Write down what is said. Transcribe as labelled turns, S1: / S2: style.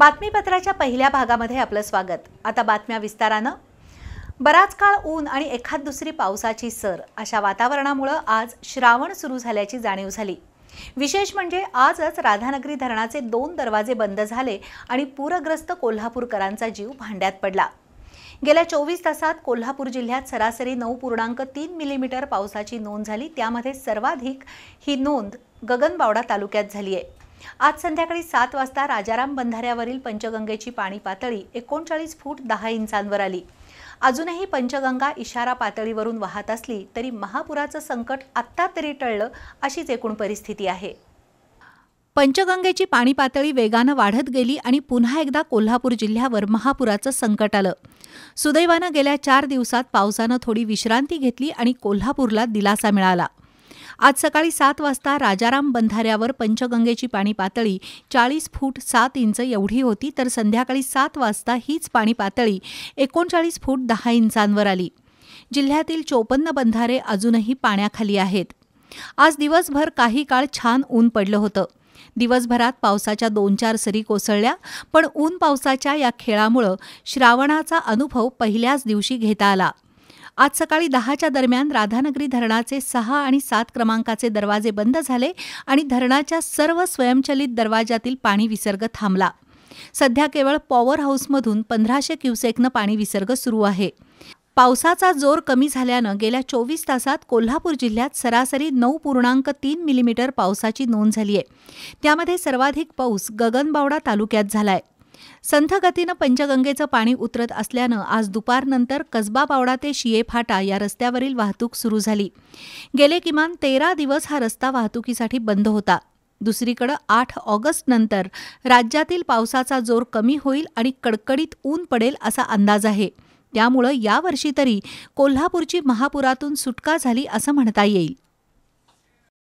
S1: बातमीपत्राच्या पहिल्या भागामध्ये आपलं स्वागत आता बातम्या विस्तारानं बराच काळ ऊन आणि एखाद दुसरी पावसाची सर अशा वातावरणामुळं आज श्रावण सुरू झाल्याची जाणीव झाली विशेष म्हणजे आजच राधानगरी धरणाचे दोन दरवाजे बंद झाले आणि पूरग्रस्त कोल्हापूरकरांचा जीव भांड्यात पडला गेल्या चोवीस तासात कोल्हापूर जिल्ह्यात सरासरी नऊ पूर्णांक तीन मिलीमीटर पावसाची नोंद झाली त्यामध्ये सर्वाधिक ही नोंद गगनबावडा तालुक्यात झाली आहे आज संध्याकाळी सात वाजता राजाराम बंधाऱ्यावरील पंचगंगेची पाणी पातळी एकोणचाळीस फूट दहा इंचांवर आली अजूनही पंचगंगा इशारा पातळीवरून वाहत असली तरी महापुराचं संकट आत्ता तरी टळलं अशीच एकूण परिस्थिती आहे पंचगंगेची पाणी पातळी वेगानं वाढत गेली आणि पुन्हा एकदा कोल्हापूर जिल्ह्यावर महापुराचं संकट आलं सुदैवानं गेल्या चार दिवसात पावसानं थोडी विश्रांती घेतली आणि कोल्हापूरला दिलासा मिळाला आज सकाळी सात वाजता राजाराम बंधाऱ्यावर पंचगंगेची पाणी पातळी चाळीस फूट सात इंच एवढी होती तर संध्याकाळी सात वाजता हीच पाणी पातळी एकोणचाळीस फूट दहा इंचांवर आली जिल्ह्यातील चोपन्न बंधारे अजूनही पाण्याखाली आहेत आज दिवसभर काही काळ छान ऊन पडलं होतं दिवसभरात पावसाच्या दोन चार सरी कोसळल्या पण ऊन पावसाच्या या खेळामुळं श्रावणाचा अनुभव पहिल्याच दिवशी घेता आला आज सकाळी दहाच्या दरम्यान राधानगरी धरणाचे सहा आणि सात क्रमांकाचे दरवाजे बंद झाले आणि धरणाच्या सर्व स्वयंचलित दरवाजातील पाणी विसर्ग थांबला सध्या केवळ पॉवर हाऊसमधून पंधराशे क्युसेकनं पाणी विसर्ग सुरू आहे पावसाचा जोर कमी झाल्यानं गेल्या चोवीस तासात कोल्हापूर जिल्ह्यात सरासरी नऊ पूर्णांक तीन मिलीमीटर पावसाची नोंद झाली आहे त्यामध्ये सर्वाधिक पाऊस गगनबावडा तालुक्यात झाला आहे संथगतीनं पंचगंगेचं पाणी उतरत असल्यानं आज दुपारनंतर कसबा पावडा ते शिये फाटा या रस्त्यावरील वाहतूक सुरू झाली गेले किमान तेरा दिवस हा रस्ता वाहतुकीसाठी बंद होता दुसरीकडे आठ ऑगस्टनंतर राज्यातील पावसाचा जोर कमी होईल आणि कडकडीत ऊन पडेल असा अंदाज आहे त्यामुळं यावर्षी तरी कोल्हापूरची महापुरातून सुटका झाली असं म्हणता येईल